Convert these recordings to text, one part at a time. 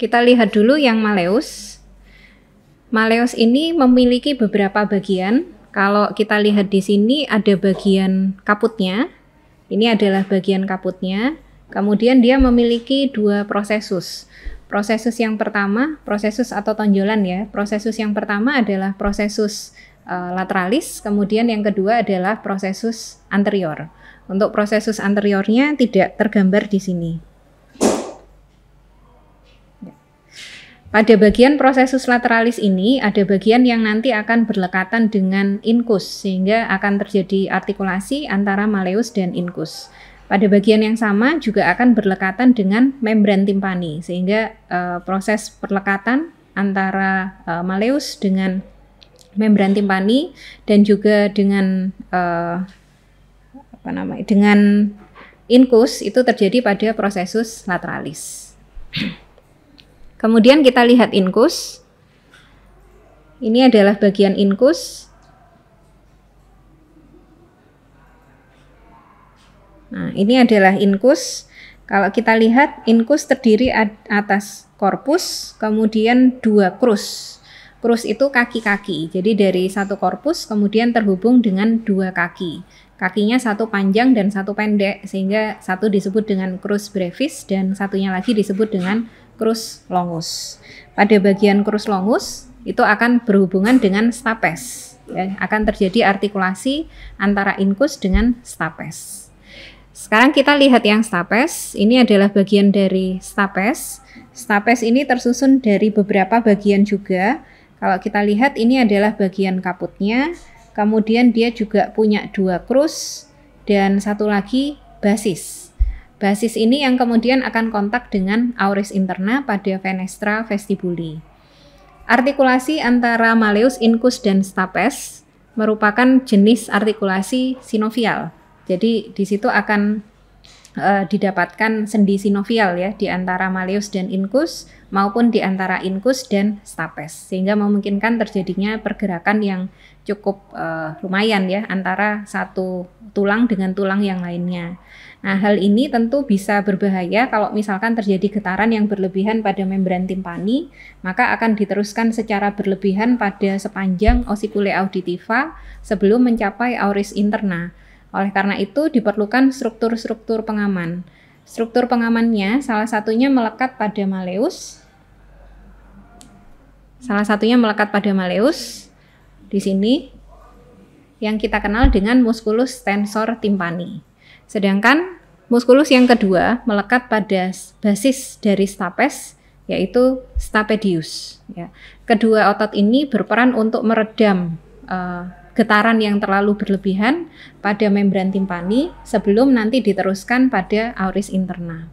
Kita lihat dulu yang Maleus. Maleus ini memiliki beberapa bagian. Kalau kita lihat di sini ada bagian kaputnya. Ini adalah bagian kaputnya. Kemudian dia memiliki dua prosesus. Prosesus yang pertama, prosesus atau tonjolan ya. Prosesus yang pertama adalah prosesus uh, e, lateralis, kemudian yang kedua adalah prosesus anterior. Untuk prosesus anteriornya tidak tergambar di sini. Pada bagian prosesus lateralis ini ada bagian yang nanti akan berlekatan dengan incus sehingga akan terjadi artikulasi antara maleus dan incus. Pada bagian yang sama juga akan berlekatan dengan membran timpani sehingga e, proses perlekatan antara e, maleus dengan membran timpani dan juga dengan e, apa namanya dengan incus itu terjadi pada prosesus lateralis. Kemudian kita lihat inkus. Ini adalah bagian inkus. Nah, ini adalah inkus. Kalau kita lihat, inkus terdiri atas korpus, kemudian dua krus. Krus itu kaki-kaki, jadi dari satu korpus kemudian terhubung dengan dua kaki. Kakinya satu panjang dan satu pendek, sehingga satu disebut dengan krus brevis dan satunya lagi disebut dengan krus longus. Pada bagian krus longus itu akan berhubungan dengan stapes. Ya, akan terjadi artikulasi antara inkus dengan stapes. Sekarang kita lihat yang stapes. Ini adalah bagian dari stapes. Stapes ini tersusun dari beberapa bagian juga. Kalau kita lihat ini adalah bagian kaputnya. Kemudian dia juga punya dua krus dan satu lagi basis. Basis ini yang kemudian akan kontak dengan auris interna pada fenestra vestibuli. Artikulasi antara maleus incus dan stapes merupakan jenis artikulasi sinovial. Jadi di situ akan uh, didapatkan sendi sinovial ya di antara maleus dan incus maupun di antara incus dan stapes sehingga memungkinkan terjadinya pergerakan yang cukup uh, lumayan ya antara satu tulang dengan tulang yang lainnya. Nah, hal ini tentu bisa berbahaya kalau misalkan terjadi getaran yang berlebihan pada membran timpani, maka akan diteruskan secara berlebihan pada sepanjang osikule auditiva sebelum mencapai auris interna. Oleh karena itu, diperlukan struktur-struktur pengaman. Struktur pengamannya salah satunya melekat pada maleus. Salah satunya melekat pada maleus di sini yang kita kenal dengan musculus tensor timpani. Sedangkan musculus yang kedua melekat pada basis dari stapes yaitu stapedius. Ya. Kedua otot ini berperan untuk meredam eh, getaran yang terlalu berlebihan pada membran timpani sebelum nanti diteruskan pada auris interna.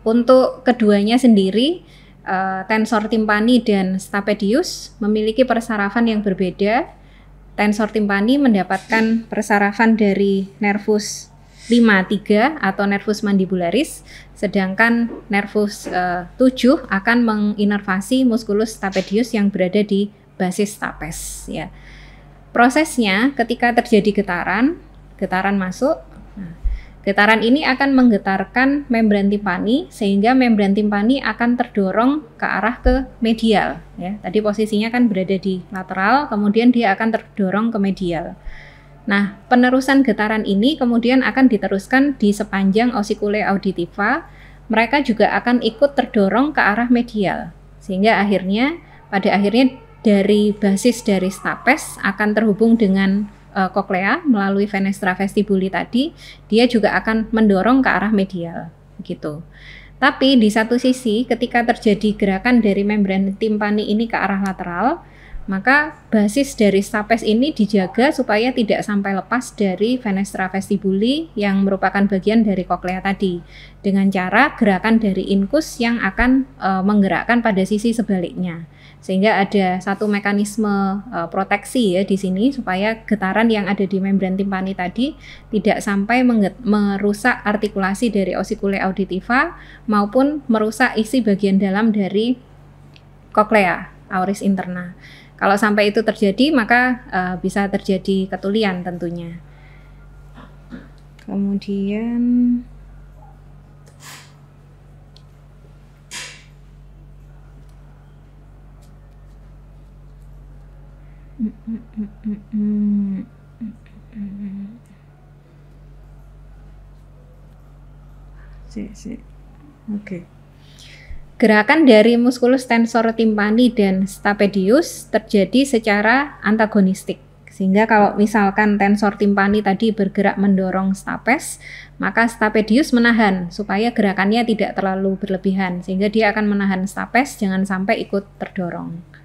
Untuk keduanya sendiri, eh, tensor timpani dan stapedius memiliki persarafan yang berbeda. Tensor timpani mendapatkan persarafan dari nervus 5-3 atau nervus mandibularis, sedangkan nervus 7 eh, akan menginervasi musculus stapedius yang berada di basis stapes ya. Prosesnya ketika terjadi getaran, getaran masuk, nah, getaran ini akan menggetarkan membran timpani sehingga membran timpani akan terdorong ke arah ke medial. Ya, tadi posisinya kan berada di lateral, kemudian dia akan terdorong ke medial. Nah, penerusan getaran ini kemudian akan diteruskan di sepanjang osikule auditiva. Mereka juga akan ikut terdorong ke arah medial, sehingga akhirnya pada akhirnya dari basis dari stapes akan terhubung dengan uh, koklea melalui fenestra vestibuli tadi, dia juga akan mendorong ke arah medial gitu. Tapi di satu sisi ketika terjadi gerakan dari membran timpani ini ke arah lateral, maka basis dari stapes ini dijaga supaya tidak sampai lepas dari fenestra vestibuli yang merupakan bagian dari koklea tadi dengan cara gerakan dari inkus yang akan e, menggerakkan pada sisi sebaliknya. Sehingga ada satu mekanisme e, proteksi ya di sini supaya getaran yang ada di membran timpani tadi tidak sampai merusak artikulasi dari osikule auditiva maupun merusak isi bagian dalam dari koklea auris interna. Kalau sampai itu terjadi, maka uh, bisa terjadi ketulian tentunya. Kemudian Oke. Okay. Gerakan dari musculus tensor timpani dan stapedius terjadi secara antagonistik. Sehingga kalau misalkan tensor timpani tadi bergerak mendorong stapes, maka stapedius menahan supaya gerakannya tidak terlalu berlebihan. Sehingga dia akan menahan stapes jangan sampai ikut terdorong.